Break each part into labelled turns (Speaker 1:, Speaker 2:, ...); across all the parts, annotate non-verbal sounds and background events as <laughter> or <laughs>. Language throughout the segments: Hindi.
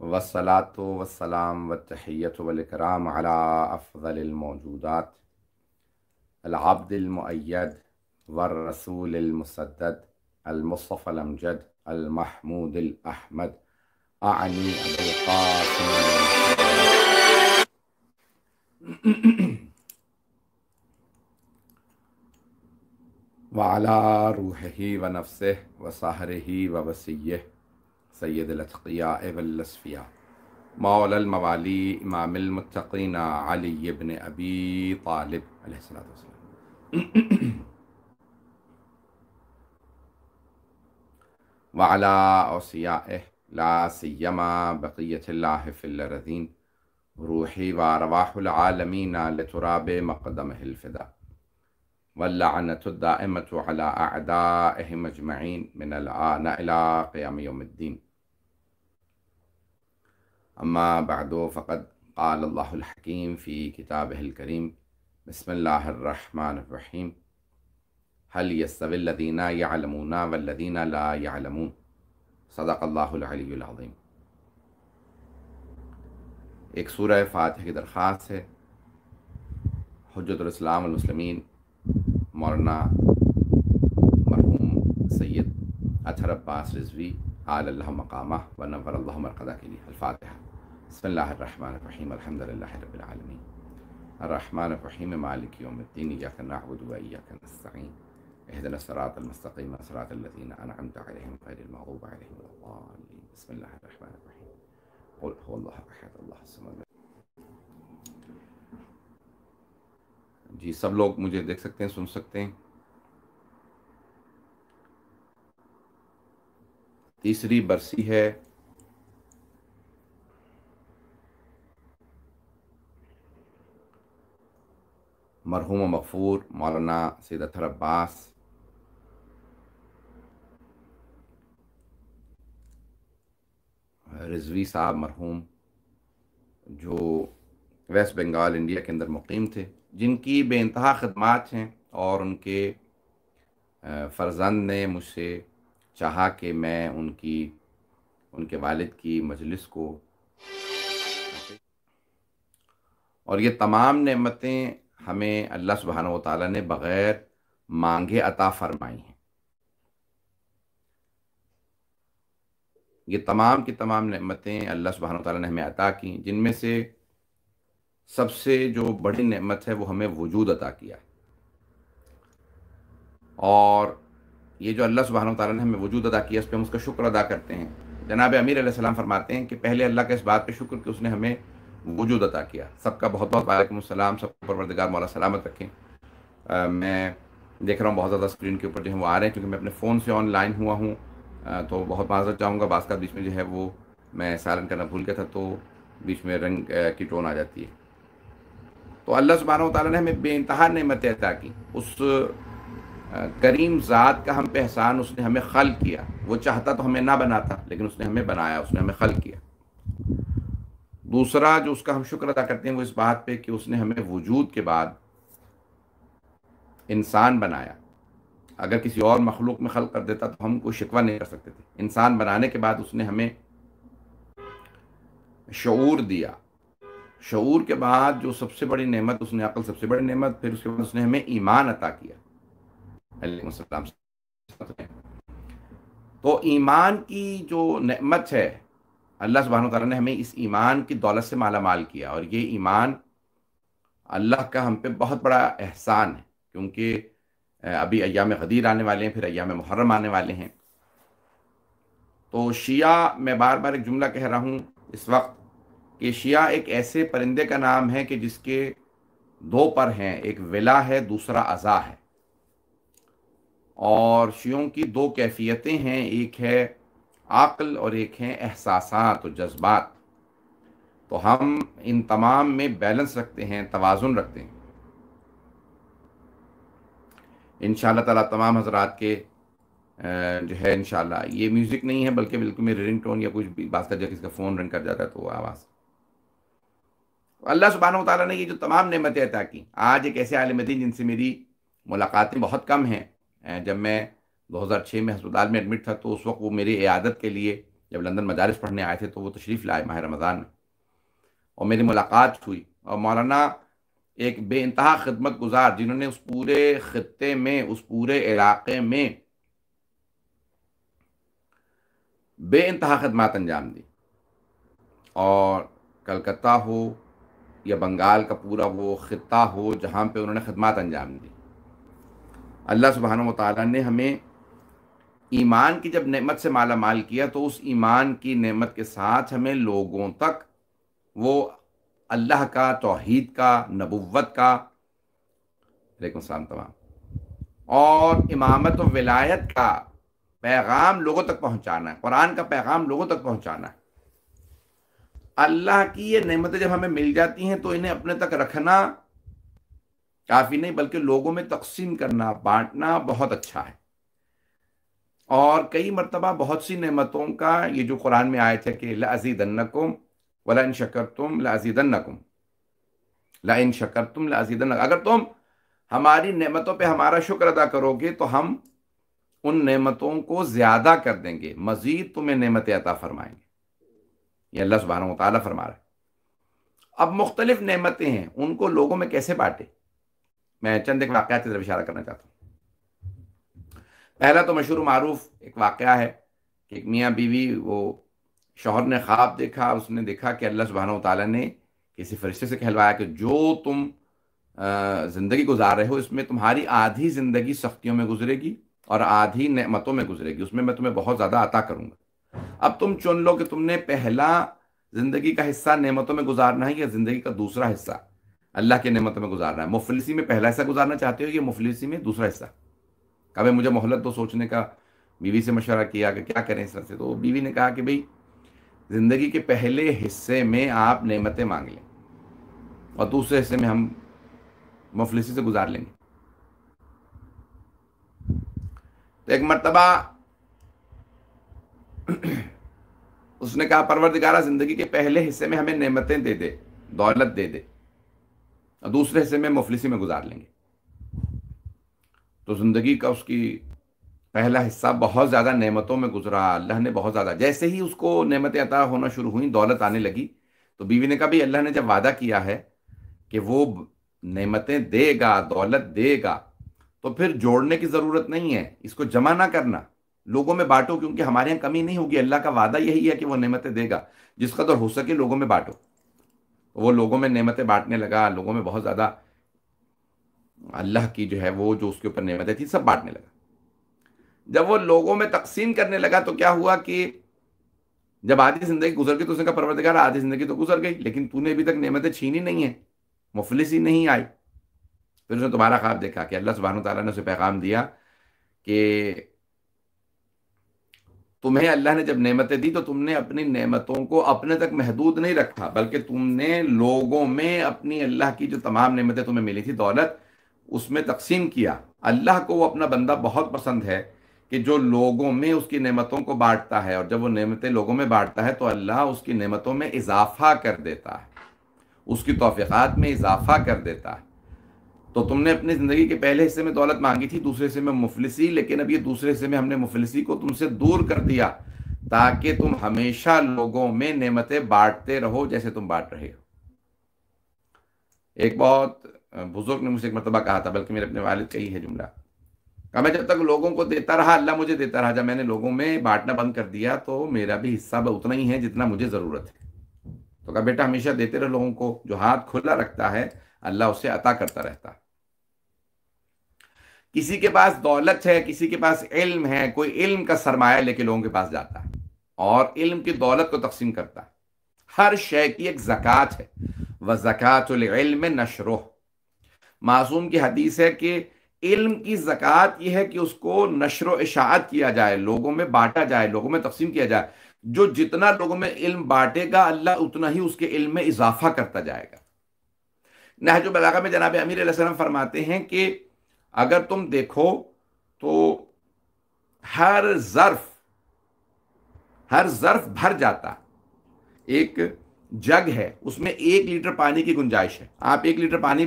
Speaker 1: والصلاة والسلام والتحية والإكرام على أفضل الموجودات العبد المؤيد والرسول المسدد المصطفى الأمجد المحمود الأحمد أعني أبو قاسم <clears throat> وعلى روحه ونفسه وصهره ووسيه سيد الأتقياء والأسفياء مولى الموالي إمام المتقين علي بن أبي طالب عليه الصلاة والسلام <clears throat> وعلى أوصيائه لا سيما بقية الله في الارذين روحي وأرواح العالمين لتراب مقدمه الفداء واللعنة الدائمة على أعدائهم أجمعين من الآن إلى قيام يوم الدين أما بعد فقد قال الله الحكيم في كتابه الكريم بسم الله الرحمن الرحيم هل يستوي الذين يعلمون والذين لا يعلمون صدق الله العلي العظيم ایک سورہ فاتح کی درخواست ہے حجت الاسلام المسلمین مولانا مرحوم سید اطہر عباس رضوی آل اللہ مقامہ ونور اللہ مرقدہ کے لیے الفاتحہ बसमीम अलहमदिल्लाबीआलमीन अर्रहमानरहीम मालिकयोमद्दीन याकनाबुद वैकनस्तीन अहदन सरातमस्तकीम सरातल्लिन अनमत जी सब लोग मुझे देख सकते हैं सुन सकते हैं तीसरी बरसी है मरहूम मकफूर मौलाना सैद अथर अब्बास रिजवी साहब मरहूम जो वेस्ट बंगाल इंडिया के अंदर मुकीम थे जिनकी बेानतहा खदमात हैं और उनके फ़र्जंद ने मुझसे चाहा कि मैं उनकी उनके वालिद की मजलिस को और ये तमाम नमतें हमें अल्लाह सुबहान ताला ने बग़ैर मांगे अता फरमाई हैं ये तमाम की तमाम नमतें अल्लाह सुबहान ताला ने हमें अता की जिनमें से सबसे जो बड़ी नेमत है वो हमें वजूद अता किया और ये जो अल्लाह सुबहान ताला ने हमें वजूद अदा किया उस पर हम उसका शुक्र अदा करते हैं जनाब अमीर सलाम फरमाते हैं कि पहले अल्लाह का इस बात पर शुक्र कि उसने हमें वजूद अता किया सबका बहुत बहुत वालेकुम सलाम सब परवरदगार मौला सलामत रखें मैं देख रहा हूँ बहुत ज़्यादा स्क्रीन के ऊपर जो है वो आ रहे हैं क्योंकि मैं अपने फ़ोन से ऑनलाइन हुआ हूँ तो बहुत माजर चाहूँगा बास का बीच में जो है वो मैं सालन करना भूल गया था तो बीच में रंग की टोन आ जाती है तो अल्लाह सुबहान ताली ने हमें बे नमत अता की उस करीम ज़ात का हम पे एहसान उसने हमें खल किया वो चाहता तो हमें ना बनाता लेकिन उसने हमें बनाया उसने हमें खल किया दूसरा जो उसका हम शुक्र अदा करते हैं वो इस बात पे कि उसने हमें वजूद के बाद इंसान बनाया अगर किसी और मखलूक में खल कर देता तो हम कोई शिकवा नहीं कर सकते थे इंसान बनाने के बाद उसने हमें शूर दिया शूर के बाद जो सबसे बड़ी नेमत उसने अकल सबसे बड़ी नेमत फिर उसके बाद उसने हमें ईमान अता किया तो ईमान की जो नमत है अल्लाह सुबहान तला ने हमें इस ईमान की दौलत से माला माल किया और ये ईमान अल्लाह का हम पे बहुत बड़ा एहसान है क्योंकि अभी अयाम गदीर आने वाले हैं फिर अयाम मुहर्रम आने वाले हैं तो शिया मैं बार बार एक जुमला कह रहा हूँ इस वक्त कि शिया एक ऐसे परिंदे का नाम है कि जिसके दो पर हैं एक विला है दूसरा अज़ा है और शियों की दो कैफियतें हैं एक है अक्ल और एक हैं एहसासात और जज्बात तो हम इन तमाम में बैलेंस रखते हैं तोज़ुन रखते हैं इन ताला तमाम हजरात के जो है इन ये म्यूज़िक नहीं है बल्कि बिल्कुल मेरे रिंग टोन या कुछ भी बात कर जाए किसका फ़ोन रंग कर जाता है तो आवाज़ अल्लाह सुबहान तारा ने ये जो तमाम नमतें अता की आज एक ऐसे आलम जिनसे मेरी मुलाकातें बहुत कम हैं जब मैं 2006 में अस्पताल में एडमिट था तो उस वक्त वो मेरी इयादत के लिए जब लंदन मदारस पढ़ने आए थे तो वो तशरीफ़ लाए माह रमज़ान में और मेरी मुलाकात हुई और मौलाना एक बे इंतहा खदमत गुजार जिन्होंने उस पूरे ख़त्े में उस पूरे इलाके में बे इंतहा खदमात अंजाम दी और कलकत्ता हो या बंगाल का पूरा वो ख़त्ता हो जहाँ पर उन्होंने खदमात अंजाम दी अल्लाह सुबहान तमें ने हमें ईमान की जब नेमत से माला माल किया तो उस ईमान की नेमत के साथ हमें लोगों तक वो अल्लाह का तोहद का नबुवत का सलाम तमाम और इमामत व विलायत का पैगाम लोगों तक पहुंचाना है कुरान का पैगाम लोगों तक पहुंचाना है अल्लाह की ये नेमतें जब हमें मिल जाती हैं तो इन्हें अपने तक रखना काफ़ी नहीं बल्कि लोगों में तकसीम करना बांटना बहुत अच्छा है और कई मरतबा बहुत सी नमतों का ये जो कुरान में आए थे कि लाजीदन्नकुम वला इन शकर तुम लाजीदन्नकुम ला इन शकर तुम लाजीदन अगर तुम हमारी नमतों पे हमारा शुक्र अदा करोगे तो हम उन नमतों को ज़्यादा कर देंगे मज़ीद तुम्हें नमत अता फरमाएंगे ये अल्लाह सुबहान ताली फरमा रहे अब मुख्तलिफ नेमतें हैं उनको लोगों में कैसे बांटे मैं चंद एक वाक़ की तरफ इशारा करना चाहता हूँ पहला तो मशहूर मारूफ एक वाक़ है कि एक मियाँ बीवी वो शोहर ने ख्वाब देखा उसने देखा कि अल्लाह सुबहान ताली ने किसी फरिश्ते से कहलवाया कि जो तुम ज़िंदगी गुजार रहे हो इसमें तुम्हारी आधी ज़िंदगी सख्तियों में गुजरेगी और आधी नमतों में गुजरेगी उसमें मैं तुम्हें बहुत ज़्यादा अता करूँगा अब तुम चुन लो कि तुमने पहला ज़िंदगी का हिस्सा नमतों में गुजारना है या ज़िंदगी का दूसरा हिस्सा अल्लाह के नमतों में गुजारना है मुफलिसी में पहला हिस्सा गुजारना चाहते हो या मुफलिसी में दूसरा हिस्सा कभी मुझे मोहलत तो सोचने का बीवी से मशवरा किया कि क्या करें इस तरह से तो बीवी ने कहा कि भाई ज़िंदगी के पहले हिस्से में आप नेमतें मांग लें और दूसरे हिस्से में हम मफलिसी से गुजार लेंगे तो एक मरतबा <clears throat> उसने कहा परवरदिगारा ज़िंदगी के पहले हिस्से में हमें नेमतें दे दे दौलत दे दे और दूसरे हिस्से में मुफलिसी में गुजार लेंगे तो ज़िंदगी का उसकी पहला हिस्सा बहुत ज़्यादा नेमतों में गुजरा अल्लाह ने बहुत ज़्यादा जैसे ही उसको नेमतें अता होना शुरू हुई दौलत आने लगी तो बीवी ने कहा भी अल्लाह ने जब वादा किया है कि वो नेमतें देगा दौलत देगा तो फिर जोड़ने की ज़रूरत नहीं है इसको जमा ना करना लोगों में बांटो क्योंकि हमारे यहाँ कमी नहीं होगी अल्लाह का वादा यही है कि वो नेमतें देगा जिस कदर तो हो सके लोगों में बांटो वो लोगों में नेमतें बांटने लगा लोगों में बहुत ज़्यादा अल्लाह की जो है वो जो उसके ऊपर नियमतें थी सब बांटने लगा जब वो लोगों में तकसीम करने लगा तो क्या हुआ कि जब आधी जिंदगी गुजर गई तो उसने कहा परवरदिगार आधी जिंदगी तो गुजर गई लेकिन तूने अभी तक नियमतें छीनी नहीं है मुफलिस ही नहीं आई फिर उसने तुम्हारा ख्वाब देखा कि अल्लाह सुबहान तला ने उसे पैगाम दिया कि तुम्हें अल्लाह ने जब नेमतें दी तो तुमने अपनी नेमतों को अपने तक महदूद नहीं रखा बल्कि तुमने लोगों में अपनी अल्लाह की जो तमाम नेमतें तुम्हें मिली थी दौलत उसमें तकसीम किया अल्लाह को वो अपना बंदा बहुत पसंद है कि जो लोगों में उसकी नेमतों को बांटता है और जब वो नेमतें लोगों में बांटता है तो अल्लाह उसकी नेमतों में इजाफा कर देता है उसकी तोफ़ात में इजाफा कर देता है तो तुमने अपनी ज़िंदगी के पहले हिस्से में दौलत मांगी थी दूसरे हिस्से में मुफलिसी लेकिन अब ये दूसरे हिस्से में हमने मुफलिसी को तुमसे दूर कर दिया ताकि तुम हमेशा लोगों में नेमतें बांटते रहो जैसे तुम बांट रहे हो एक बहुत बुजुर्ग ने मुझे एक मरतबा कहा था बल्कि मेरे अपने वालिद का ही है जुमला कहा मैं जब तक लोगों को देता रहा अल्लाह मुझे देता रहा जब मैंने लोगों में बांटना बंद कर दिया तो मेरा भी हिस्सा उतना ही है जितना मुझे ज़रूरत है तो कहा बेटा हमेशा देते रहे लोगों को जो हाथ खुला रखता है अल्लाह उसे अता करता रहता है किसी के पास दौलत है किसी के पास इल्म है कोई इल्म का सरमाया लेके लोगों के पास जाता है और इल्म की दौलत को तकसीम करता है हर शय की एक जक़ात है वह जक़ात नशरोह मासूम की हदीस है कि इल्म की जक़ात यह है कि उसको नशर इशात किया जाए लोगों में बांटा जाए लोगों में तकसीम किया जाए जो जितना लोगों में इल्म बांटेगा अल्लाह उतना ही उसके इल्म में इजाफा करता जाएगा नहजुबलागा में जनाब अमीर वसलम फरमाते हैं कि अगर तुम देखो तो हर ज़र्फ हर ज़र्फ भर जाता एक जग है उसमें एक लीटर पानी की गुंजाइश है आप एक लीटर पानी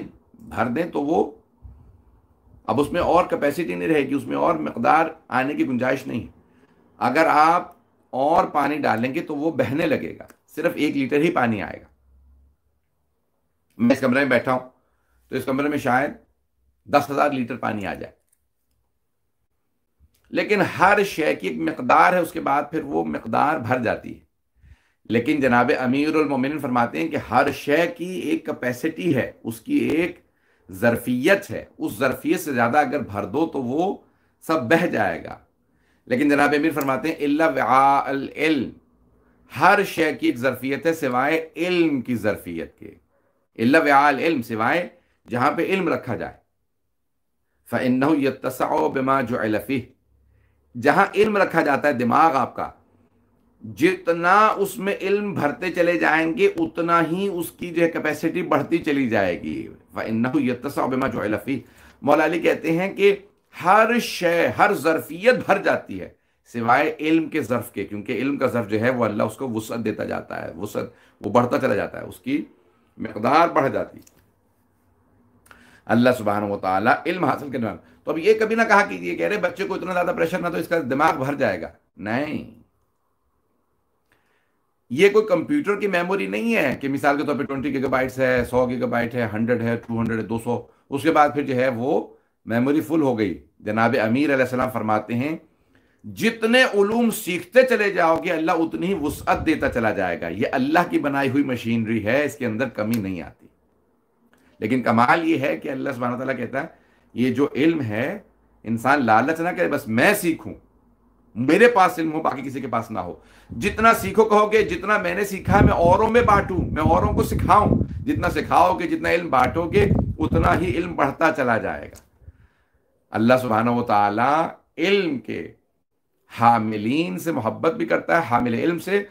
Speaker 1: भर दें तो वो अब उसमें और कैपेसिटी नहीं रहेगी उसमें और मकदार आने की गुंजाइश नहीं अगर आप और पानी डालेंगे तो वो बहने लगेगा सिर्फ एक लीटर ही पानी आएगा मैं इस कमरे में बैठा हूं तो इस कमरे में शायद दस हजार लीटर पानी आ जाए लेकिन हर शय की एक मकदार है उसके बाद फिर वो मकदार भर जाती है लेकिन जनाब अमीर उलमिन फरमाते हैं कि हर शय की एक कैपेसिटी है उसकी एक ज़रफ़ियत है उस ज़रफ़ियत से ज़्यादा अगर भर दो तो वो सब बह जाएगा लेकिन जनाब अमीर फरमाते हैं इल्म हर शे की एक ज़रफ़ियत है सिवाय इल्म की ज़रफ़ियत के इल्म सिवाय जहां पे इल्म रखा जाए फ़िन तसा बिमा जो जहां इल्म रखा जाता है दिमाग आपका जितना उसमें इल्म भरते चले जाएंगे उतना ही उसकी जो है कैपेसिटी बढ़ती चली जाएगी जो लफी अली कहते हैं कि हर शय हर ज़रफियत भर जाती है सिवाय इल्म के ज़र्फ के क्योंकि इल्म का ज़र्फ जो है वो अल्लाह उसको वसत देता जाता है वसत वो बढ़ता चला जाता है उसकी मकदार बढ़ जाती है अल्लाह सुबहान वाली इल्म हासिल करने तो अब ये कभी ना कहा कि ये कह रहे बच्चे को इतना ज़्यादा प्रेशर ना तो इसका दिमाग भर जाएगा नहीं ये कोई कंप्यूटर की मेमोरी नहीं है कि मिसाल के तौर पर ट्वेंटी गीगाबाइट्स है सौ गीगाबाइट है हंड्रेड है टू हंड्रेड है दो सौ उसके बाद फिर जो है वो मेमोरी फुल हो गई जनाब अमीर सलाम फरमाते हैं जितने उलूम सीखते चले जाओगे अल्लाह उतनी ही वसअत देता चला जाएगा ये अल्लाह की बनाई हुई मशीनरी है इसके अंदर कमी नहीं आती लेकिन कमाल ये है कि अल्लाह सुबहाना तला कहता है ये जो इल्म है इंसान लालच ना करे बस मैं सीखूं मेरे पास इल्म हो बाकी किसी के पास ना हो जितना सीखो कहोगे जितना मैंने सीखा है मैं औरों में बांटूं मैं औरों को सिखाऊं जितना सिखाओगे जितना इल्म बांटोगे उतना ही इल्म बढ़ता चला जाएगा अल्लाह सुबहाना तला इल्म के हामिलीन से मोहब्बत भी करता है हामिल इल्म से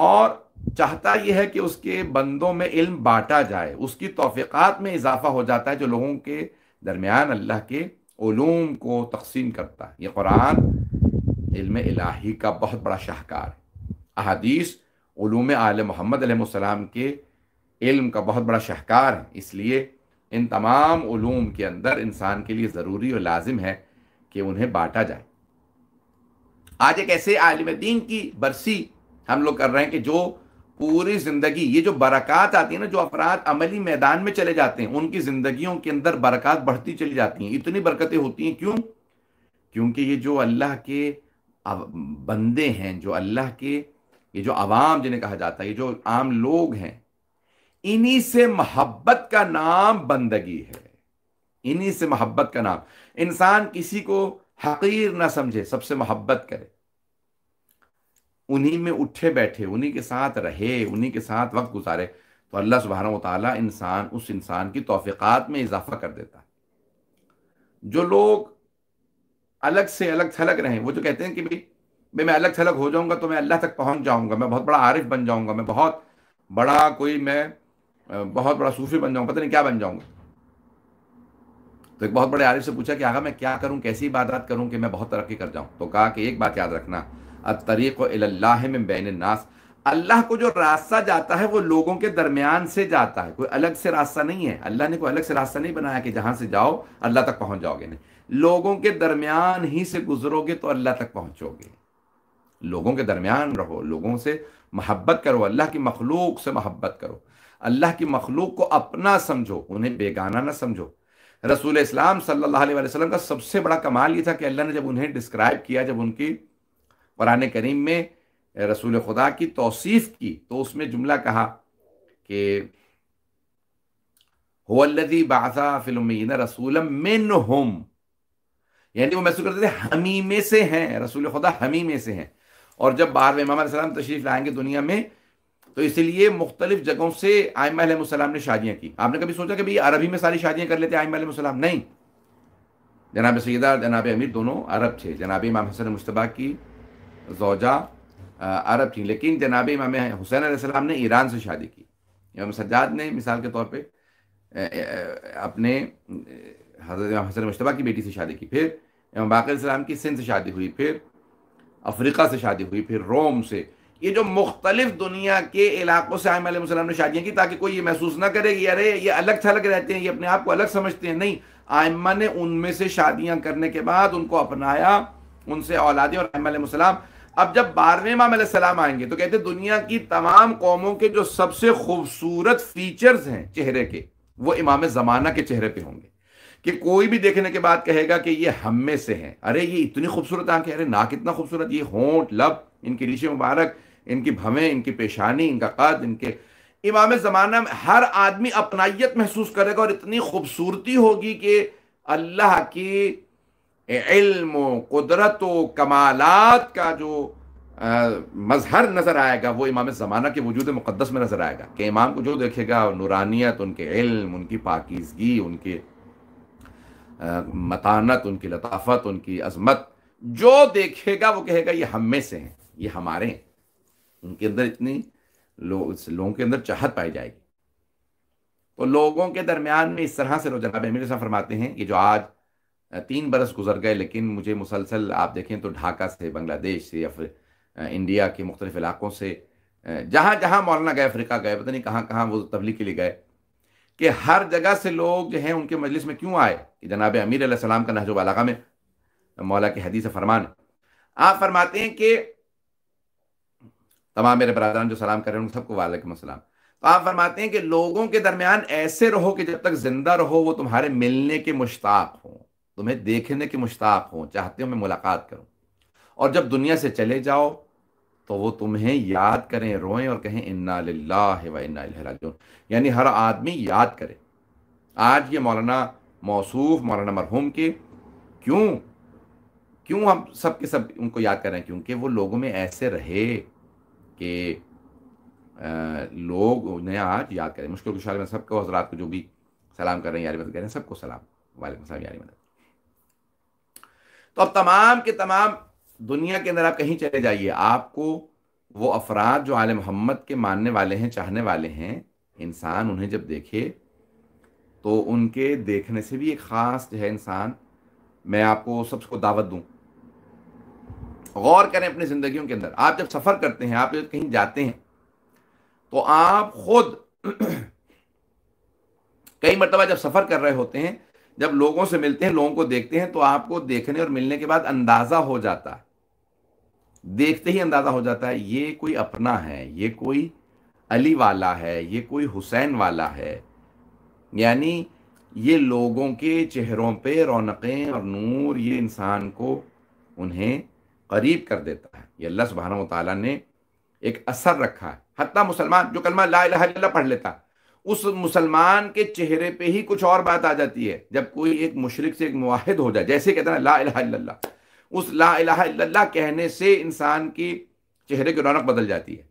Speaker 1: और चाहता यह है कि उसके बंदों में इल्म बांटा जाए उसकी तोफ़ीक़ात में इजाफा हो जाता है जो लोगों के दरमियान अल्लाह के ओलूम को तकसीम करता है ये कुरान इल्म इलाही का बहुत बड़ा शाहकार है अहदीस ूम आल मोहम्मद के इल्म का बहुत बड़ा शाहकार है इसलिए इन तमाम ूम के अंदर इंसान के लिए ज़रूरी और लाजिम है कि उन्हें बांटा जाए आज एक ऐसे आलिम दीन की बरसी हम लोग कर रहे हैं कि जो पूरी ज़िंदगी ये जो बरक़ात आती है ना जो अफराद अमली मैदान में चले जाते हैं उनकी ज़िंदगी के अंदर बरक़ात बढ़ती चली जाती हैं इतनी बरकतें होती हैं क्यों क्योंकि ये जो अल्लाह के बंदे हैं जो अल्लाह के ये जो आवाम जिन्हें कहा जाता है ये जो आम लोग हैं इन्हीं से मोहब्बत का नाम बंदगी है इन्हीं से मोहब्बत का नाम इंसान किसी को हकीर ना समझे सबसे मोहब्बत करे उन्हीं में उठे बैठे उन्हीं के साथ रहे उन्हीं के साथ वक्त गुजारे तो अल्लाह सुबहाना ताली इंसान उस इंसान की तोफ़ीक़ात में इजाफा कर देता है जो लोग अलग से अलग थलग रहे वो जो कहते हैं कि भाई भाई मैं अलग थलग हो जाऊंगा तो मैं अल्लाह तक पहुंच जाऊंगा मैं बहुत बड़ा आरिफ बन जाऊंगा मैं बहुत बड़ा कोई मैं बहुत बड़ा सूफी बन जाऊंगा पता नहीं क्या बन जाऊंगा तो एक बहुत बड़े आरिफ से पूछा कि आगा मैं क्या करूं कैसी इबादत करूं कि मैं बहुत तरक्की कर जाऊं तो कहा कि एक बात याद रखना अब तरीक़ में बैन नास अल्लाह को जो रास्ता जाता है वो लोगों के दरमियान से जाता है कोई अलग से रास्ता नहीं है अल्लाह ने कोई अलग से रास्ता नहीं बनाया कि जहां से जाओ अल्लाह तक पहुँच जाओगे नहीं लोगों के दरमियान ही से गुजरोगे तो अल्लाह तक पहुंचोगे लोगों के दरमियान रहो लोगों से मोहब्बत करो अल्लाह की मखलूक से मोहब्बत करो अल्लाह की मखलूक को अपना समझो उन्हें बेगाना ना समझो रसूल इस्लाम सल्लल्लाहु अलैहि वसल्लम का सबसे बड़ा कमाल ये था कि अल्लाह ने जब उन्हें डिस्क्राइब किया जब उनकी कुरान करीम में रसूल खुदा की तोसीफ़ की तो उसमें जुमला कहा कि होल्लदी बासा फिल्मीन रसूलम मिन यानी वो महसूस करते थे हमी में से हैं रसूल खुदा हमी में से हैं और जब बारहवें इमाम सलाम तशरीफ लाएंगे दुनिया में तो इसलिए मुख्तलिफ जगहों से आयम ने शादियाँ की आपने कभी सोचा कि भाई अरबी में सारी शादियाँ कर लेते आयम सलाम नहीं जनाब सैदा और जनाब अमीर दोनों अरब थे जनाब इमाम हसन मुशतबा की जोजा अरब थी लेकिन जनाब इमाम हुसैन सलाम ने ईरान से शादी की इमाम सज्जाद ने मिसाल के तौर पर अपने हजरत इमाम हसन मुशतबा की बेटी से शादी की फिर इमाम बाक़र की सिंध से शादी हुई फिर अफ्रीका से शादी हुई फिर रोम से ये जो मुख्तलिफ दुनिया के इलाकों से आम वसलम ने शादियाँ की ताकि कोई ये महसूस ना करे कि अरे ये अलग थलग रहते हैं ये अपने आप को अलग समझते हैं नहीं आयमा ने उनमें से शादियाँ करने के बाद उनको अपनाया उनसे औलादी और आम अब जब बारहवें माम सलाम आएंगे तो कहते हैं दुनिया की तमाम कौमों के जो सबसे खूबसूरत फीचर्स हैं चेहरे के वो इमाम ज़माना के चेहरे पर होंगे कि कोई भी देखने के बाद कहेगा कि ये हम में से हैं अरे ये इतनी खूबसूरत आंखें अरे ना कितना खूबसूरत ये होंठ लब इनकी ऋषि मुबारक इनकी भवें इनकी पेशानी इनका कद इनके इमाम ज़माना में हर आदमी अपनाइत महसूस करेगा और इतनी खूबसूरती होगी कि अल्लाह की इल्म कुदरत कमालत का जो मजहर नज़र आएगा वो इमाम ज़माना के वजूद मुक़दस में नज़र आएगा कि इमाम को जो देखेगा नूरानियत उनके इल्म उनकी पाकिजगी उनके मतानत उनकी लताफत उनकी अजमत जो देखेगा वो कहेगा ये हम में से हैं ये हमारे हैं उनके अंदर इतनी लो, लोगों के अंदर चाहत पाई जाएगी तो लोगों के दरमियान में इस तरह से जनाब अमीर साहब फरमाते हैं कि जो आज तीन बरस गुजर गए लेकिन मुझे मुसलसल आप देखें तो ढाका से बांग्लादेश से या फिर इंडिया के मुख्तलिफ इलाकों से जहाँ जहाँ मौलाना गए अफ्रीका गए पता नहीं कहाँ कहाँ वो तबलीग के लिए गए कि हर जगह से लोग जो हैं उनके मजलिस में क्यों आए कि जनाब अमीर सलाम का नहजो वालगा में मौला के हदीस फरमान आप फरमाते हैं कि तमाम मेरे बरदान जो सलाम कर रहे हैं उन सबको वालेकुम असलम तो आप फरमाते हैं कि लोगों के दरमियान ऐसे रहो कि जब तक जिंदा रहो वो तुम्हारे मिलने के मुश्ताक हों तुम्हें देखने के मुश्ताक हों चाहते हो मैं मुलाकात करूं और जब दुनिया से चले जाओ तो वो तुम्हें याद करें रोएं और कहें इन्ना व इन्ना यानी हर आदमी याद करे आज ये मौलाना मौसूफ मौलाना मरहूम के क्यों क्यों हम सब के सब उनको याद कर रहे हैं क्योंकि वो लोगों में ऐसे रहे कि लोग उन्हें आज याद करें मुश्किल कुशाल में सबको हजरात को जो भी सलाम कर रहे हैं यारी मदद कर रहे हैं सबको सलाम वाले यारी मदद तो अब तमाम के तमाम दुनिया के अंदर आप कहीं चले जाइए आपको वो अफराद जो आल मोहम्मद के मानने वाले हैं चाहने वाले हैं इंसान उन्हें जब देखे तो उनके देखने से भी एक ख़ास जो है इंसान मैं आपको सबको दावत दूँ गौर करें अपनी ज़िंदगियों के अंदर आप जब सफ़र करते हैं आप जब कहीं जाते हैं तो आप खुद <clears throat> कई मरतबा जब सफ़र कर रहे होते हैं जब लोगों से मिलते हैं लोगों को देखते हैं तो आपको देखने और मिलने के बाद अंदाज़ा हो जाता है देखते ही अंदाज़ा हो जाता है ये कोई अपना है ये कोई अली वाला है ये कोई हुसैन वाला है यानी ये लोगों के चेहरों पे रौनकें और नूर ये इंसान को उन्हें करीब कर देता है ये अल्लाह सुबहाना तला ने एक असर रखा है हत्या मुसलमान जो कलमा ला इला पढ़ लेता उस मुसलमान के चेहरे पे ही कुछ और बात आ जाती है जब कोई एक मुशरक से एक मुहिद हो जाए जैसे कहते हैं ला इला उस ला इलाहा कहने से इंसान की चेहरे की रौनक बदल जाती है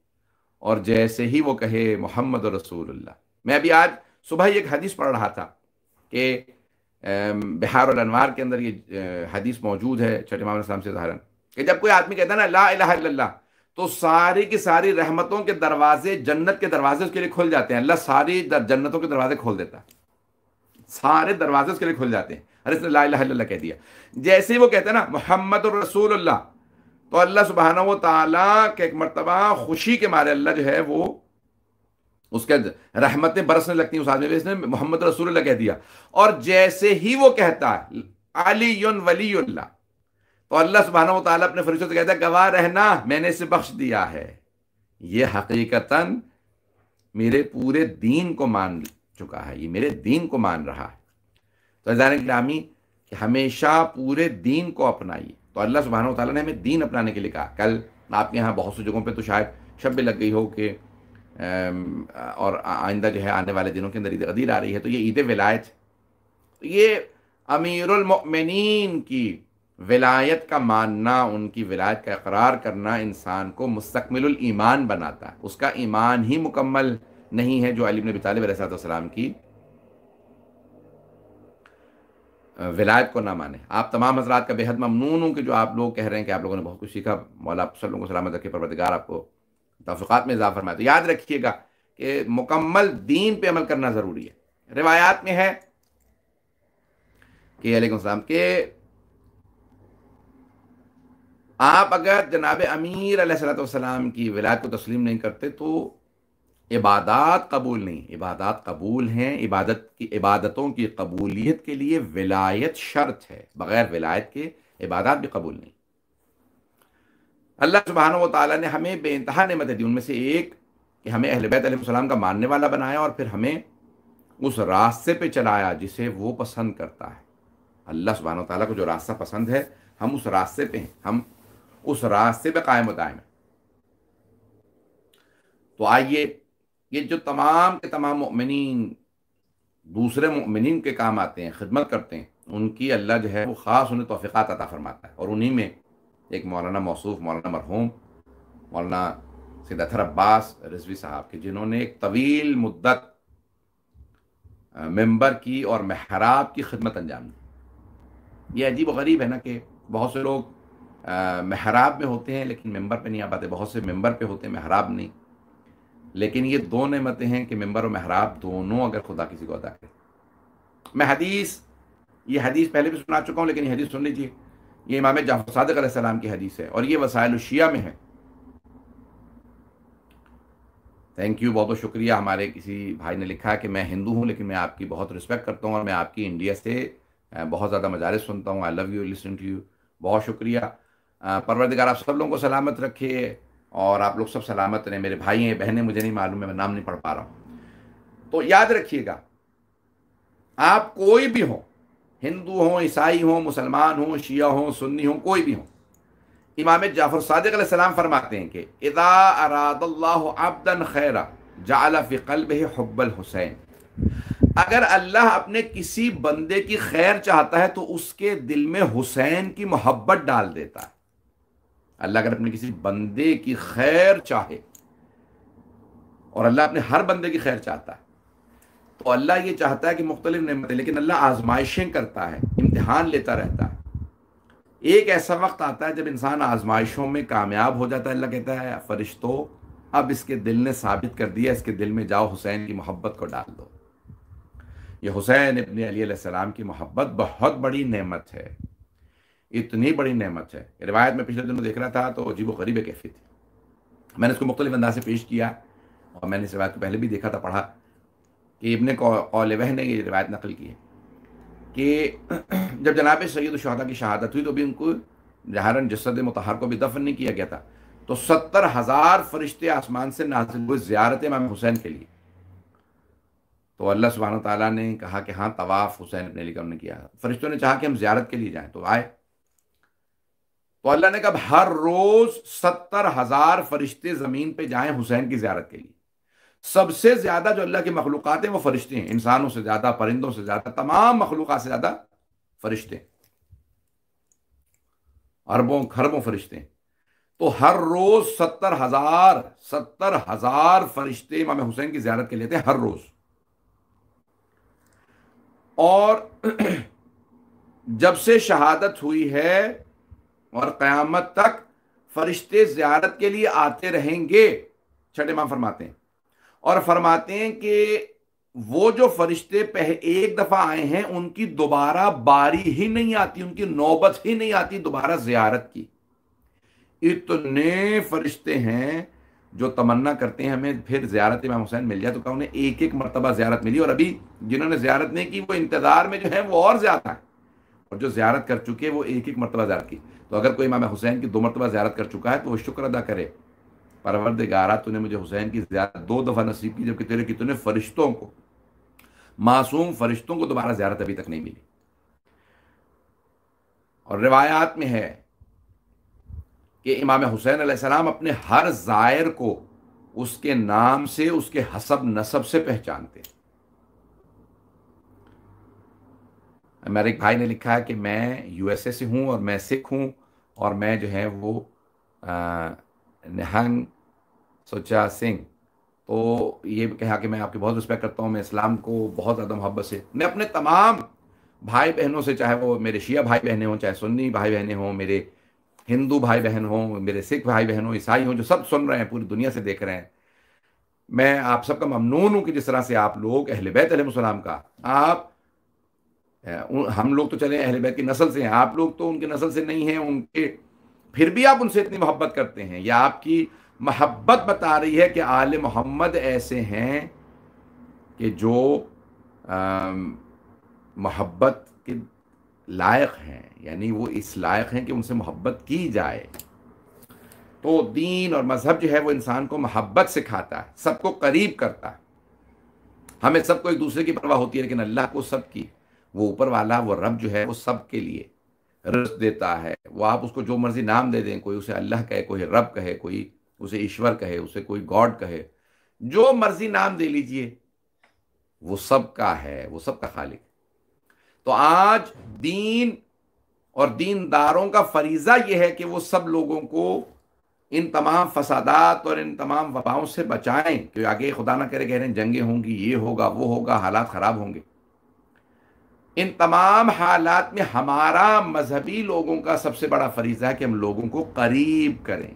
Speaker 1: और जैसे ही वो कहे मोहम्मद रसूलुल्लाह मैं अभी आज सुबह एक हदीस पढ़ रहा था कि बिहार और अनवार के अंदर ये हदीस मौजूद है छठे मामले से उदाहरण कि जब कोई आदमी कहता है ना ला इला तो सारी की सारी रहमतों के दरवाजे जन्नत के दरवाजे उसके लिए खुल जाते हैं अल्लाह सारी जन्नतों के दरवाजे खोल देता है सारे दरवाजे उसके लिए खुल जाते हैं अरे इसने ला कह दिया जैसे ही वो कहते हैं ना मोहम्मद रसूल तो अल्लाह सुबहाना वो ताला के एक मरतबा खुशी के मारे अल्लाह जो है वो उसके रहमतें बरसने लगती उस आदमी इसने मोहम्मद रसूल कह दिया और जैसे ही वो कहता है अली वली तो अल्लाह सुबहाना वाली अपने फरिश्तों से कहता है गवाह रहना मैंने इसे बख्श दिया है ये हकीकता मेरे पूरे दीन को मान चुका है ये मेरे दीन को मान रहा है तो अजान ग्रामी कि हमेशा पूरे दीन को अपनाइए तो अल्लाह सुबहान तला ने हमें दीन अपनाने के लिए कहा कल आपके यहाँ बहुत सी जगहों पर तो शायद भी लग गई हो कि और आइंदा जो है आने वाले दिनों के अंदर ईद गदीर आ रही है तो ये ईद विलायत तो ये अमीरमिन की विलायत का मानना उनकी विलायत का इकरार करना इंसान को मुस्तकमिल ईमान बनाता है उसका ईमान ही मुकम्मल नहीं है जो अली नबी तालब सलाम की विलायत को ना माने आप तमाम हजरात का बेहद ममनून हूँ कि जो आप लोग कह रहे हैं कि आप लोगों ने बहुत कुछ सीखा मौला सब लोगों को सलामत रखे परवरदगार आपको तफ़ात में इजाफा फरमाए तो याद रखिएगा कि मुकम्मल दीन पे अमल करना ज़रूरी है रिवायात में है कि अलैक्म के आप अगर जनाब अमीर सलाम की विलायत को तस्लीम नहीं करते तो इबादत कबूल नहीं इबादत कबूल हैं इबादत की इबादतों की कबूलियत के लिए विलायत शर्त है बग़ैर विलायत के इबादत भी कबूल नहीं अल्लाह सुबहान ताली ने हमें बे इंतहा दी उनमें से एक कि हमें अहलबैतम का मानने वाला बनाया और फिर हमें उस रास्ते पर चलाया जिसे वो पसंद करता है अल्लाह सुबहान ताली को जो रास्ता पसंद है हम उस रास्ते पर हैं हम उस रास्ते पर कायम दायम हैं तो आइए ये जो तमाम के तमाम ममिन दूसरे ममिन के काम आते हैं खिदमत करते हैं उनकी अल्लाह जो है वो ख़ास उन्हें तोफ़ीक़ात अता फरमाता है और उन्हीं में एक मौलाना मौसूफ मौलाना मरहूम मौलाना सैद अथर अब्बास रिजवी साहब के जिन्होंने एक तवील मुद्दत मेंबर की और महराब की खिदमत अंजाम दी ये अजीब गरीब है ना कि बहुत से लोग महराब में होते हैं लेकिन मेंबर पे नहीं आ पाते बहुत से मेंबर पे होते हैं महराब नहीं लेकिन ये दो नमतें हैं कि मेम्बर और महराब दोनों अगर खुदा किसी को अदा करे मैं हदीस ये हदीस पहले भी सुना चुका हूँ लेकिन ये हदीस सुन लीजिए ये इमाम जाफर सदक सलाम की हदीस है और ये वसायल शिया में है थैंक यू बहुत बहुत शुक्रिया हमारे किसी भाई ने लिखा है कि मैं हिंदू हूँ लेकिन मैं आपकी बहुत रिस्पेक्ट करता हूँ और मैं आपकी इंडिया से बहुत ज़्यादा मजारस सुनता हूँ I love you listen to you बहुत शुक्रिया परवरदिगार आप सब लोगों को सलामत रखिए और आप लोग सब सलामत रहे मेरे भाई हैं बहनें मुझे नहीं मालूम है मैं नाम नहीं पढ़ पा रहा हूँ तो याद रखिएगा आप कोई भी हो हिंदू हो ईसाई हों मुसलमान हों शिया हों सुन्नी हों कोई भी हो इमाम जाफर सदक सलाम फरमाते हैं कि इदा खैरा जाला हब्बल हुसैन अगर अल्लाह अपने किसी बंदे की खैर चाहता है तो उसके दिल में हुसैन की मोहब्बत डाल देता है अल्लाह अगर अपने किसी बंदे की खैर चाहे और अल्लाह अपने हर बंदे की खैर चाहता है तो अल्लाह ये चाहता है कि मुख्तलिफ नमतें लेकिन अल्लाह आजमाइशें करता है इम्तहान लेता रहता है एक ऐसा वक्त आता है जब इंसान आजमाइशों में कामयाब हो जाता है अल्लाह कहता है फरिश्तो अब इसके दिल ने साबित कर दिया इसके दिल में जाओ हुसैन की मोहब्बत को डाल दो ये हुसैन अपने अली सलाम की मोहब्बत बहुत बड़ी नेमत है इतनी बड़ी नेमत है रिवायत में पिछले दिनों देख रहा था तो अजीब गरीब कैफी थी मैंने इसको मुख्तलि अंदाज से पेश किया और मैंने इस रिवायत को पहले भी देखा था पढ़ा कि इबन कौलवह ने ये रिवायत नकल की है कि <clears throat> जब जनाब सैद शहदा की शहादत हुई तो भी उनको जहारन जसद मतहर को भी दफन नहीं किया गया था तो सत्तर हज़ार फरिश्ते आसमान से नाजिल हुए ज़्यारत इमाम हुसैन के लिए तो अल्लाह सुबहाना तला ने कहा कि हाँ तवाफ़ हुसैन अपने लिए उन्होंने किया फरिश्तों ने चाहा कि हम ज़्यारत के लिए जाएँ तो आए तो अल्लाह ने कहा हर रोज सत्तर हजार फरिश्ते जमीन पे जाए हुसैन की ज्यारत के लिए सबसे ज्यादा जो अल्लाह के मखलूकत हैं वो फरिश्ते हैं इंसानों से ज्यादा परिंदों से ज्यादा तमाम मखलूक से ज्यादा फरिश्ते अरबों खरबों फरिश्ते तो हर रोज सत्तर हजार सत्तर हजार फरिश्ते इमाम हुसैन की ज्यारत के लेते हैं हर रोज और <clears throat> जब से शहादत हुई है और क़यामत तक फरिश्ते ज्यारत के लिए आते रहेंगे छठे माम फरमाते हैं और फरमाते हैं कि वो जो फरिश्ते पह एक दफा आए हैं उनकी दोबारा बारी ही नहीं आती उनकी नौबत ही नहीं आती दोबारा जियारत की इतने फरिश्ते हैं जो तमन्ना करते हैं हमें फिर ज्यारत इमाम हुसैन मिल जाए तो क्या उन्हें एक एक मरतबा ज्यारत मिली और अभी जिन्होंने ज्यारत नहीं की वो इंतजार में जो है वो और ज्यादा है और जो ज्यारत कर चुके हैं वो एक एक मरतबा ज्यादा की तो अगर कोई इमाम हुसैन की दो मरतबा ज्यारत कर चुका है तो वह शुक्र अदा करे परवरद गारा तूने मुझे हुसैन की ज्यारत दो दफ़ा नसीब की जबकि तेरे की तुने फरिश्तों को मासूम फरिश्तों को दोबारा ज्यारत अभी तक नहीं मिली और रिवायात में है कि इमाम हुसैन सलाम अपने हर जायर को उसके नाम से उसके हसब नसब से पहचानते हैं मेरे एक भाई ने लिखा है कि मैं यूएसए से हूँ और मैं सिख हूँ और मैं जो है वो निहंग सोचा सिंह तो ये कहा कि मैं आपकी बहुत रिस्पेक्ट करता हूँ मैं इस्लाम को बहुत ज़्यादा मोहब्बत से मैं अपने तमाम भाई बहनों से चाहे वो मेरे शिया भाई बहने हों चाहे सुन्नी भाई बहने हों मेरे हिंदू भाई बहन हों मेरे सिख भाई बहन हों ईसाई हों जो सब सुन रहे हैं पूरी दुनिया से देख रहे हैं मैं आप सबका ममनून हूँ कि जिस तरह से आप लोग अहल बैत सलाम का आप हम लोग तो चले अहल बैत की नस्ल से हैं आप लोग तो उनकी नस्ल से नहीं हैं उनके फिर भी आप उनसे इतनी मोहब्बत करते हैं या आपकी मोहब्बत बता रही है कि आल मोहम्मद ऐसे हैं कि जो मोहब्बत के लायक हैं यानी वो इस लायक हैं कि उनसे मोहब्बत की जाए तो दीन और मज़हब जो है वो इंसान को मोहब्बत सिखाता है सबको करीब करता है हमें सबको एक दूसरे की परवाह होती है लेकिन अल्लाह को सबकी वो ऊपर वाला वो रब जो है वो सबके लिए रस देता है वो आप उसको जो मर्जी नाम दे दें कोई उसे अल्लाह कहे कोई रब कहे कोई उसे ईश्वर कहे उसे कोई गॉड कहे जो मर्जी नाम दे लीजिए वो सब का है वो सब का खालिक तो आज दीन और दीनदारों का फरीजा यह है कि वो सब लोगों को इन तमाम फसादात और इन तमाम वबाओं से बचाएं क्योंकि आगे खुदा ना करे कह रहे हैं जंगे होंगी ये होगा वो होगा हालात ख़राब होंगे इन तमाम हालात में हमारा मजहबी लोगों का सबसे बड़ा फरीज़ा है कि हम लोगों को करीब करें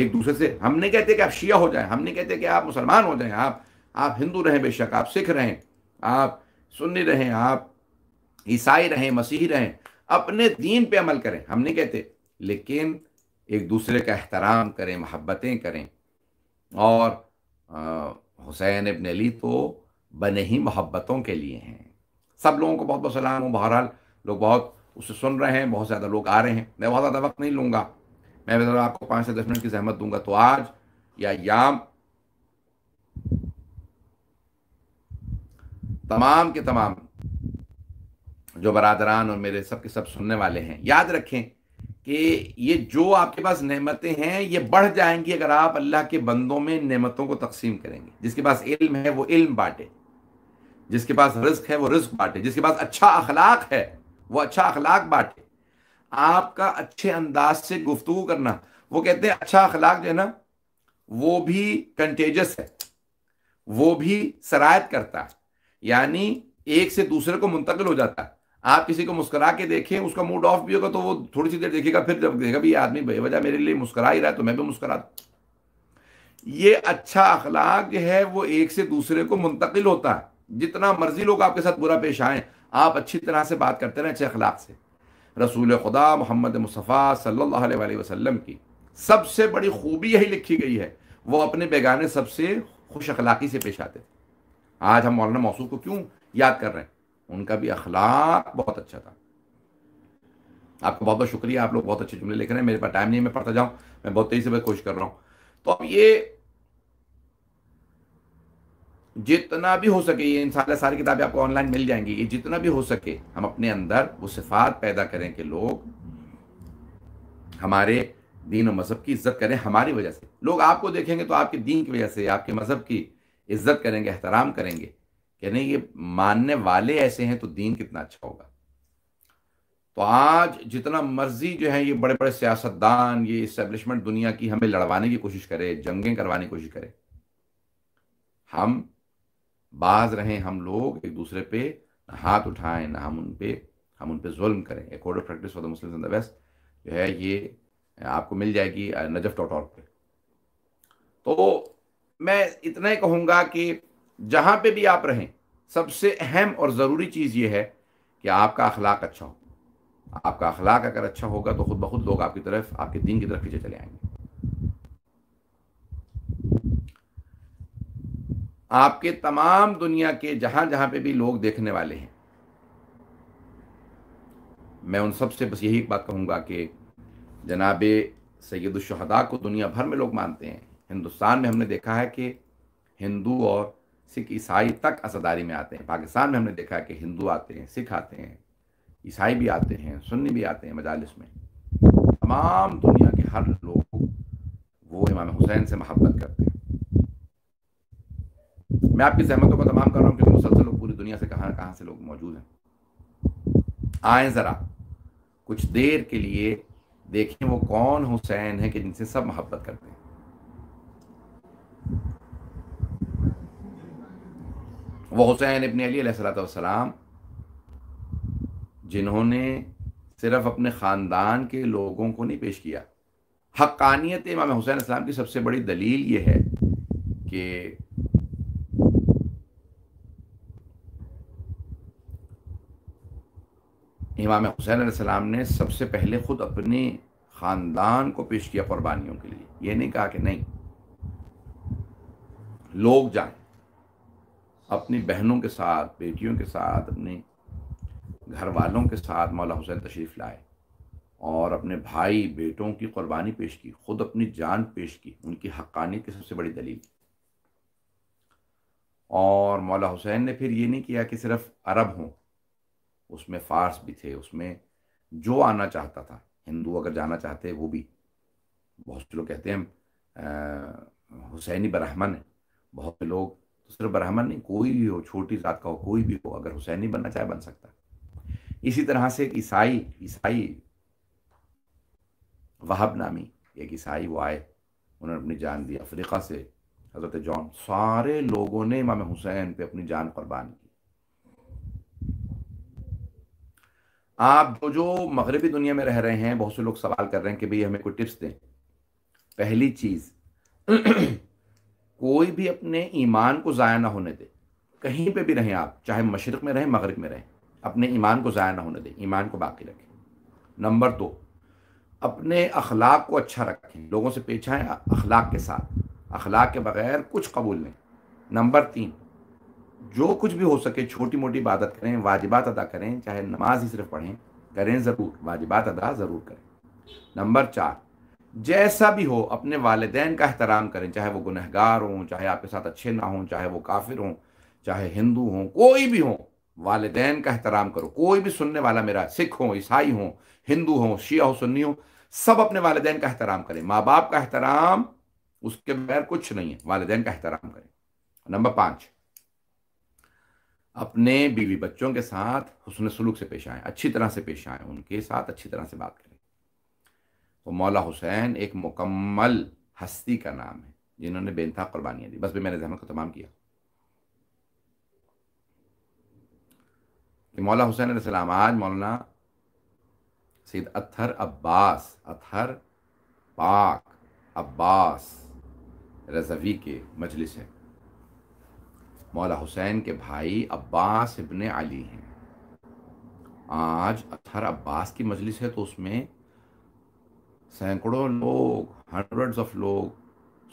Speaker 1: एक दूसरे से हम नहीं कहते कि आप शिया हो जाएं हम नहीं कहते कि आप मुसलमान हो जाएं आप आप हिंदू रहें बेशक आप सिख रहें आप सुन्नी रहें आप ईसाई रहें मसीही रहें अपने दीन पे अमल करें हम नहीं कहते लेकिन एक दूसरे का एहतराम करें महब्बतें करें और हुसैन इबन अली तो बने ही मोहब्बतों के लिए हैं सब लोगों को बहुत बहुत सलाम हूँ बहरहाल लोग बहुत उससे सुन रहे हैं बहुत ज़्यादा लोग आ रहे हैं मैं बहुत ज़्यादा वक्त नहीं लूँगा मैं ज़रा आपको पाँच से दस मिनट की जहमत दूंगा तो आज या याम तमाम के तमाम जो बरदरान और मेरे सब के सब सुनने वाले हैं याद रखें कि ये जो आपके पास नेमतें हैं ये बढ़ जाएंगी अगर आप अल्लाह के बंदों में नेमतों को तकसीम करेंगे जिसके पास इल्म है वो इल्म बांटे जिसके पास रिस्क है वो रिस्क बांटे जिसके पास अच्छा अखलाक है वो अच्छा अखलाक बांटे आपका अच्छे अंदाज से गुफ्तु करना वो कहते हैं अच्छा अखलाक जो है ना वो भी कंटेजस है वो भी सरायत करता है यानी एक से दूसरे को मुंतकिल हो जाता है आप किसी को मुस्कुरा के देखें उसका मूड ऑफ भी होगा तो वो थोड़ी सी देर देखेगा फिर जब देखेगा भी आदमी बेवजह मेरे लिए मुस्कुरा ही रहा है तो मैं भी मुस्कुरा ये अच्छा अखलाक है वो एक से दूसरे को मुंतकिल होता है जितना मर्जी लोग आपके साथ बुरा पेश आए आप अच्छी तरह से बात करते रहें अच्छे अखलाक से रसूल खुदा मोहम्मद मुस्तफ़ा सल्लल्लाहु अलैहि वसल्लम की सबसे बड़ी खूबी यही लिखी गई है वो अपने बेगाने सबसे खुश अखलाकी से पेश आते थे आज हम मौलाना मौसू को क्यों याद कर रहे हैं उनका भी अखलाक बहुत अच्छा था आपका बहुत बहुत शुक्रिया आप लोग बहुत अच्छे जुमले लिख रहे हैं मेरे पास टाइम नहीं मैं पढ़ता जाऊँ मैं बहुत तेज़ी से कोशिश कर रहा हूँ तो अब ये जितना भी हो सके ये सारे सारी किताबें आपको ऑनलाइन मिल जाएंगी ये जितना भी हो सके हम अपने अंदर वो सिफात पैदा करें कि लोग हमारे दीन और मज़हब की इज्जत करें हमारी वजह से लोग आपको देखेंगे तो आपके दीन की वजह से आपके मज़हब की इज्जत करेंगे एहतराम करेंगे कह नहीं ये मानने वाले ऐसे हैं तो दीन कितना अच्छा होगा तो आज जितना मर्जी जो है ये बड़े बड़े सियासतदान ये इस्टेब्लिशमेंट दुनिया की हमें लड़वाने की कोशिश करे जंगें करवाने की कोशिश करे हम बाज रहें हम लोग एक दूसरे पे हाथ उठाएं ना हम उन पे हम उन पे जुल्म करें a code of practice for the Muslim in the West जो है ये आपको मिल जाएगी नजफ डॉट ऑर्ग पे तो मैं इतना ही कहूँगा कि जहाँ पे भी आप रहें सबसे अहम और ज़रूरी चीज़ ये है कि आपका अखलाक अच्छा हो आपका अखलाक अगर अच्छा होगा तो खुद बखुद लोग आपकी तरफ आपके दिन की तरफ पीछे चले आएंगे आपके तमाम दुनिया के जहां जहां पे भी लोग देखने वाले हैं मैं उन सबसे बस यही बात कहूँगा कि जनाब सैदुलशहदा को दुनिया भर में लोग मानते हैं हिंदुस्तान में हमने देखा है कि हिंदू और सिख ईसाई तक असदारी में आते हैं पाकिस्तान में हमने देखा है कि हिंदू आते हैं सिख आते हैं ईसाई भी आते हैं सुन्नी भी आते हैं मजालस में तमाम दुनिया के हर लोग वो इमाम हुसैन से मोहब्बत करते हैं मैं आपकी सहमतों को तमाम कर रहा हूं क्योंकि मुसलसल लोग पूरी दुनिया से कहां कहां से लोग मौजूद हैं आए ज़रा कुछ देर के लिए देखें वो कौन हुसैन है कि जिनसे सब मोहब्बत करते हैं वो हुसैन इबन अली सलाम जिन्होंने सिर्फ अपने ख़ानदान के लोगों को नहीं पेश किया हक्कानियत इमाम हुसैन की सबसे बड़ी दलील ये है कि इमाम हुसैन सलाम ने सबसे पहले ख़ुद अपने ख़ानदान को पेश किया क़ुरबानियों के लिए ये नहीं कहा कि नहीं लोग जाएं अपनी बहनों के साथ बेटियों के साथ अपने घर वालों के साथ मौला हुसैन तशरीफ़ लाए और अपने भाई बेटों की क़ुरबानी पेश की ख़ुद अपनी जान पेश की उनकी हक्कानियत की सबसे बड़ी दलील और मौला हुसैन ने फिर ये नहीं किया कि सिर्फ अरब हों उसमें फारस भी थे उसमें जो आना चाहता था हिंदू अगर जाना चाहते वो भी बहुत से लोग कहते हैं हुसैनी ब्राह्मण है बहुत से लोग तो सिर्फ ब्राह्मण नहीं कोई भी हो छोटी जात का हो कोई भी हो अगर हुसैनी बनना चाहे बन सकता इसी तरह से एक ईसाई ईसाई वहाब नामी एक ईसाई वो आए उन्होंने अपनी जान दी अफ्रीका से हजरत जॉन सारे लोगों ने इमाम हुसैन पे अपनी जान कुर्बान की आप तो जो जो मगरबी दुनिया में रह रहे हैं बहुत से लोग सवाल कर रहे हैं कि भाई हमें कोई टिप्स दें पहली चीज़ <clears throat> कोई भी अपने ईमान को ज़ाया ना होने दे कहीं पे भी रहें आप चाहे मशरक़ में रहें मगरब में रहें अपने ईमान को ज़ाया ना होने दें ईमान को बाकी रखें नंबर दो अपने अखलाक को अच्छा रखें लोगों से पेछाएँ अखलाक के साथ अखलाक के बगैर कुछ कबूल नहीं नंबर तीन जो कुछ भी हो सके छोटी मोटी इबादत करें वाजिबात अदा करें चाहे नमाज ही सिर्फ पढ़ें करें ज़रूर वाजिबात अदा ज़रूर करें नंबर चार जैसा भी हो अपने वालदेन का एहतराम करें चाहे वो गुनहगार हों चाहे आपके साथ अच्छे ना हों चाहे वो काफिर हों चाहे हिंदू हों कोई भी हों वालदेन का एहतराम करो कोई भी सुनने वाला मेरा सिख हो ईसाई हो हिंदू हो शिया हो सुन्नी हो सब अपने वालदेन का एहतराम करें माँ बाप का एहतराम उसके बगैर कुछ नहीं है वालदेन का एहतराम करें नंबर पाँच अपने बीवी बच्चों के साथ हुसन सलूक से पेश आएँ अच्छी तरह से पेश आएँ उनके साथ अच्छी तरह से बात करें तो मौला हुसैन एक मुकम्मल हस्ती का नाम है जिन्होंने बेनता कुर्बानियाँ दी बस भी मैंने जहमत को तमाम किया कि मौला हुसैन सलाम आज मौलाना सैद अथर अब्बास अथर पाक अब्बास रजवी के मजलिस है मौला हुसैन के भाई अब्बास इबन अली हैं आज अथर अब्बास की मजलिस है तो उसमें सैकड़ों लोग हंड्रेड्स ऑफ लोग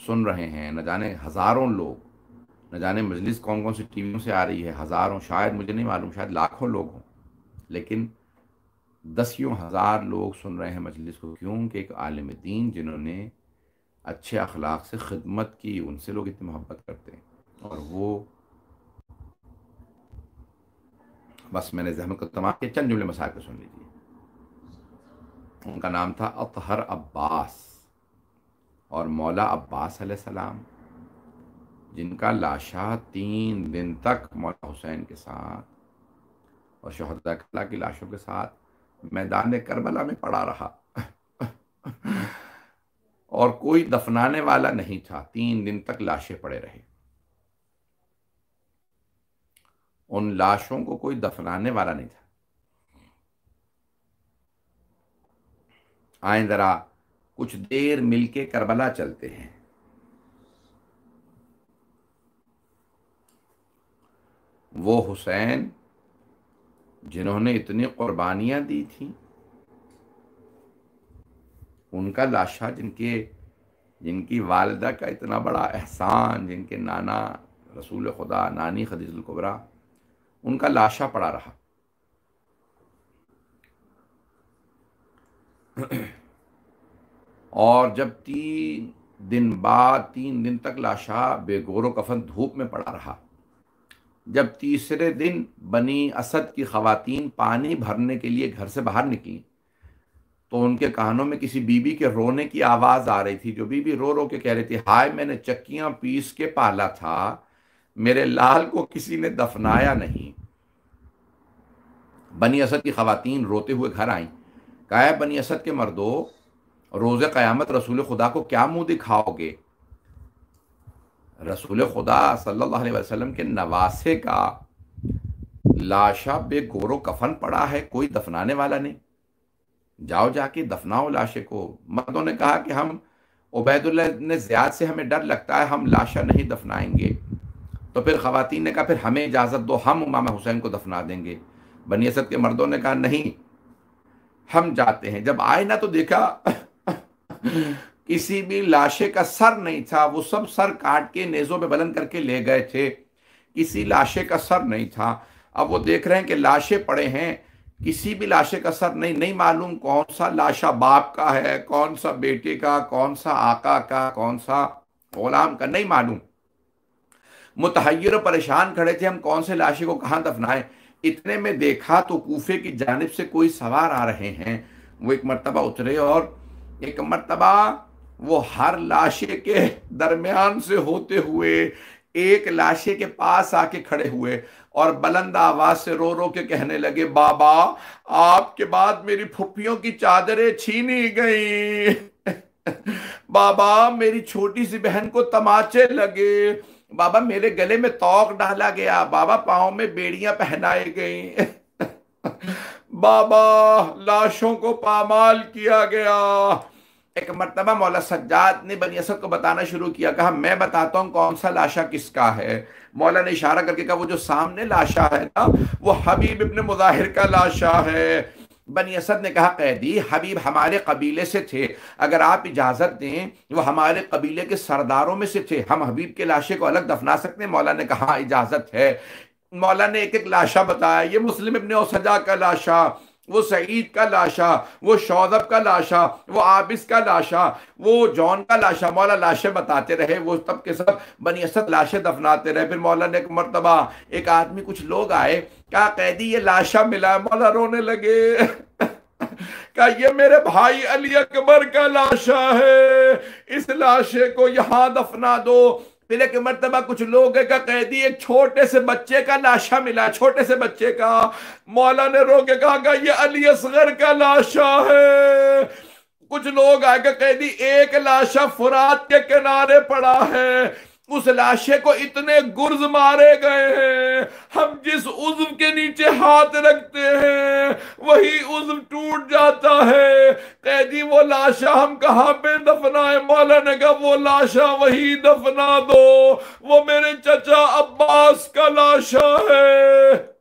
Speaker 1: सुन रहे हैं न जाने हज़ारों लोग न जाने मजलिस कौन कौन सी टीवियों से आ रही है हज़ारों शायद मुझे नहीं मालूम शायद लाखों लोग हों लेकिन दसियों हज़ार लोग सुन रहे हैं मजलिस को क्योंकि एक आलम दीन जिन्होंने अच्छे अखलाक से खिदमत की उनसे लोग इतनी मोहब्बत करते हैं और वो बस मैंने जहमत को तमाम के चंद जुमले मसार को सुन लीजिए उनका नाम था अतहर अब्बास और मौला अब्बास सलाम जिनका लाशा तीन दिन तक मौला हुसैन के साथ और शहदा कला की लाशों के साथ मैदान करबला में पड़ा रहा और कोई दफनाने वाला नहीं था तीन दिन तक लाशें पड़े रहे उन लाशों को कोई दफनाने वाला नहीं था आए जरा कुछ देर मिलके करबला चलते हैं वो हुसैन जिन्होंने इतनी कुर्बानियां दी थी उनका लाशा जिनके जिनकी वालदा का इतना बड़ा एहसान जिनके नाना रसूल खुदा नानी खदीजुल कुबरा उनका लाशा पड़ा रहा और जब तीन दिन बाद तीन दिन तक लाशा बेगोरो कफन धूप में पड़ा रहा जब तीसरे दिन बनी असद की खातन पानी भरने के लिए घर से बाहर निकली तो उनके कानों में किसी बीबी के रोने की आवाज़ आ रही थी जो बीबी रो रो के कह रही थी हाय मैंने चक्कियाँ पीस के पाला था मेरे लाल को किसी ने दफनाया नहीं बनी असद की खातन रोते हुए घर आईं काया बनी असद के मर्दो रोज़ क़यामत रसूल खुदा को क्या मुंह दिखाओगे रसूल खुदा सल्लल्लाहु अलैहि वसल्लम के नवासे का लाशा बे गोरो कफन पड़ा है कोई दफनाने वाला नहीं जाओ जाके दफनाओ लाशे को मर्दों ने कहा कि हम उबैदुल्ला ने ज्याद से हमें डर लगता है हम लाशा नहीं दफनाएंगे तो फिर खवतिन ने कहा फिर हमें इजाज़त दो हम उमामा हुसैन को दफना देंगे बनी असद के मर्दों ने कहा नहीं हम जाते हैं जब आए ना तो देखा <laughs> किसी भी लाशे का सर नहीं था वो सब सर काट के नेज़ों पे बलन करके ले गए थे किसी लाशे का सर नहीं था अब वो देख रहे हैं कि लाशें पड़े हैं किसी भी लाशे का सर नहीं नहीं मालूम कौन सा लाशा बाप का है कौन सा बेटे का कौन सा आका का कौन सा गुलाम का नहीं मालूम मुतहर और परेशान खड़े थे हम कौन से लाशे को कहाँ दफनाएं इतने में देखा तो कूफे की जानब से कोई सवार आ रहे हैं वो एक मरतबा उतरे और एक मरतबा वो हर लाशे के दरमियान से होते हुए एक लाशे के पास आके खड़े हुए और बुलंद आवाज से रो रो
Speaker 2: के कहने लगे बाबा आपके बाद मेरी फुफियों की चादरें छीनी गई <laughs> बाबा मेरी छोटी सी बहन को तमाचे लगे
Speaker 1: बाबा मेरे गले में तौक डाला गया बाबा पाओ में बेड़ियां पहनाई गई <laughs> बाबा लाशों को पामाल किया गया एक मरतबा मौला सज्जाद ने बनी असद को बताना शुरू किया कहा मैं बताता हूँ कौन सा लाशा किसका है मौला ने इशारा करके कहा वो जो सामने लाशा है ना वो हबीब इब्ने मुजाहिर का लाशा है बनी असद ने कहा कैदी हबीब हमारे कबीले से थे अगर आप इजाज़त दें वो हमारे कबीले के सरदारों में से थे हम हबीब के लाशे को अलग दफना सकते हैं मौला ने कहा इजाज़त है मौला ने एक एक लाशा बताया ये मुस्लिम इबन सजा का लाशा वो सईद का लाशा वो शौजब का लाशा वो आबिस का लाशा वो जॉन का लाशा मौला लाशें बताते रहे वो सब के सब असद लाशें दफनाते रहे फिर मौला ने एक मरतबा एक आदमी कुछ लोग आए क्या कैदी
Speaker 2: ये लाशा मिला मौला रोने लगे <laughs> का ये मेरे भाई अली अकबर का लाशा है इस लाशे को यहां दफना दो फिर एक मरतबा कुछ लोग का कह दी एक छोटे से बच्चे का लाशा मिला छोटे से बच्चे का मौला ने रो के कहा ये अली असगर का लाशा है कुछ लोग कह दी एक लाशा फुरात के किनारे पड़ा है उस लाशे को इतने गुर्ज मारे गए हैं हम जिस उज्व के नीचे हाथ रखते हैं वही उज्व टूट जाता है कैदी वो लाशा हम कहाँ पे दफनाए मौला ने कहा वो लाशा वही दफना दो वो मेरे चचा अब्बास का लाशा है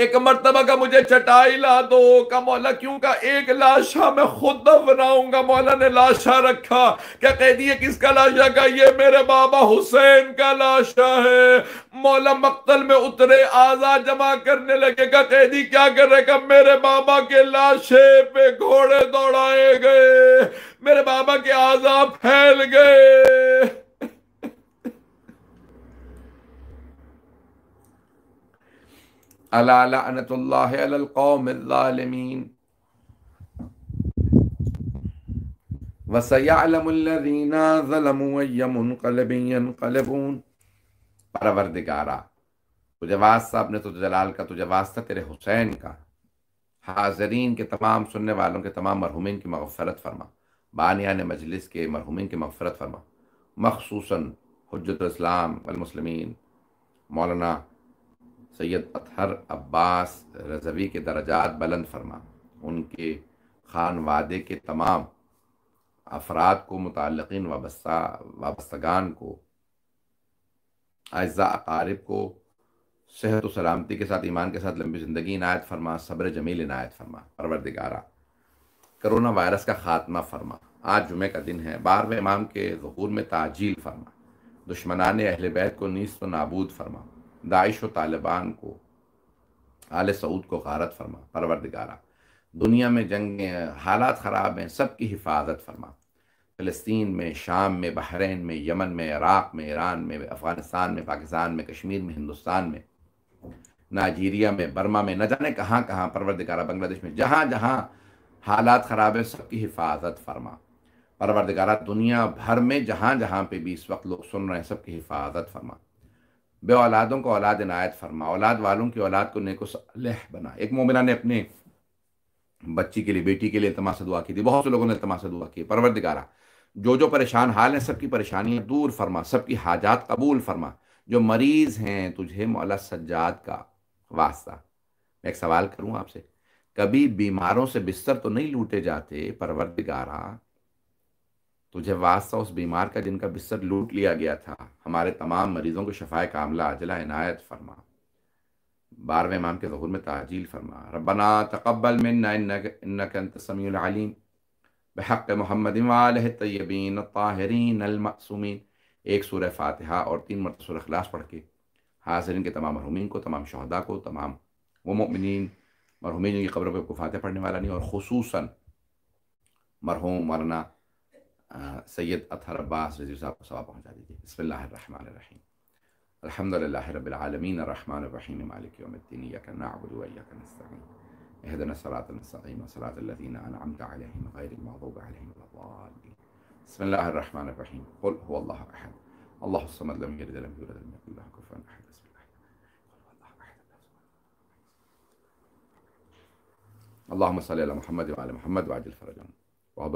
Speaker 2: एक मरतबा का मुझे चटाई ला दो का मौला क्यों का एक लाशा मैं खुद बनाऊंगा मौला ने लाशा रखा क्या कह दिए किसका लाशा का ये मेरे बाबा हुसैन का लाशा है मौला मक्तल में उतरे आजा जमा करने लगेगा कैदी क्या करेगा मेरे बाबा के लाशे पे घोड़े दौड़ाए गए मेरे बाबा के आजा फैल गए
Speaker 1: अलामीन वसयालमीना ज़लमुनकलबीनकलबून परवरदिगारा तुझे वास्ता अपने तुझे जलाल का तुझे वास्ता तेरे हुसैन का हाजरीन के तमाम सुनने वालों के तमाम मरहुमिन की मगफरत फरमा बानिया ने मजलिस के मरहुमिन की मगफरत फरमा मखसूस हजरत इस्लाम वलमसलमिन मौलाना सैयद अतहर अब्बास रजवी के दर्जात बुलंद फरमा उनके खान वादे के तमाम अफराद को मुतन वाबस्ता वाबस्तगान को अज्जा अकारब को सेहत व सलामती के साथ ईमान के साथ लंबी ज़िंदगी इनायत फरमा सब्र जमील इनायत फरमा परवरदिगारा करोना वायरस का खात्मा फरमा आज जुमे का दिन है बारहवें इमाम के जहूर में ताजील फरमा दुश्मनान अहल बैत को नीस व नाबूद फरमा दाइश व तालिबान को आल सऊद को गारत फरमा परवरदिगारा दुनिया में जंग हालात ख़राब हैं सब की हिफाजत फरमा फ़लस्तीन में शाम में बहरीन में यमन में इराक़ में ईरान में अफ़गानिस्तान में पाकिस्तान में कश्मीर में हिंदुस्तान में नाइजीरिया में बर्मा में न जाने कहाँ कहाँ परवरदिगारा बांग्लादेश में जहाँ जहाँ हालात ख़राब है सबकी हिफाजत फरमा परवरदिगारा दुनिया भर में जहाँ जहाँ पे भी इस वक्त लोग सुन रहे हैं सबकी हिफाजत फरमा बे औलादों को औलाद इनायत फरमा औलाद वालों की औलाद को नेको सलह बना एक मोमिना ने अपने बच्ची के लिए बेटी के लिए तमा दुआ की थी बहुत से लोगों ने तमा दुआ की परवरदिगारा जो जो परेशान हाल हैं सबकी परेशानियां दूर फरमा सबकी हाजात कबूल फरमा जो मरीज़ हैं तुझे मौला सज्जाद का वास्ता मैं एक सवाल करूं आपसे कभी बीमारों से बिस्तर तो नहीं लूटे जाते परवरदिगारा तुझे वास्ता उस बीमार का जिनका बिस्तर लूट लिया गया था हमारे तमाम मरीजों को शफाय कामला अजला इनायत फरमा बारहवें इमाम के जहूर में ताजील फरमा रबना तकबल मिन्नासमीम बहक मोहम्मद तयबीन ताहरीन अलमसूमिन एक सूर फातहा और तीन मरतसर अखलास पढ़ के हाजरीन के तमाम मरहूमिन को तमाम शहदा को तमाम वमिन ममिन मरहूमिन की खबरों पर फातह पढ़ने वाला नहीं और खसूस मरहूम मरना آه، سيد أطهر عباس وزير साहब को بسم الله الرحمن الرحيم الحمد لله رب العالمين الرحمن الرحيم مالك يوم الدين إياك نعبد وإياك نستعين اهدنا الصراط المستقيم صراط الذين أنعمت عليهم غير المغضوب عليهم ولا الضالين بسم الله الرحمن الرحيم قل هو الله أحد الله الصمد لم يلد ولم يولد لم يكن له كفوا أحد بسم الله
Speaker 2: اللهم صل على محمد وعلى محمد وعجل فرجهم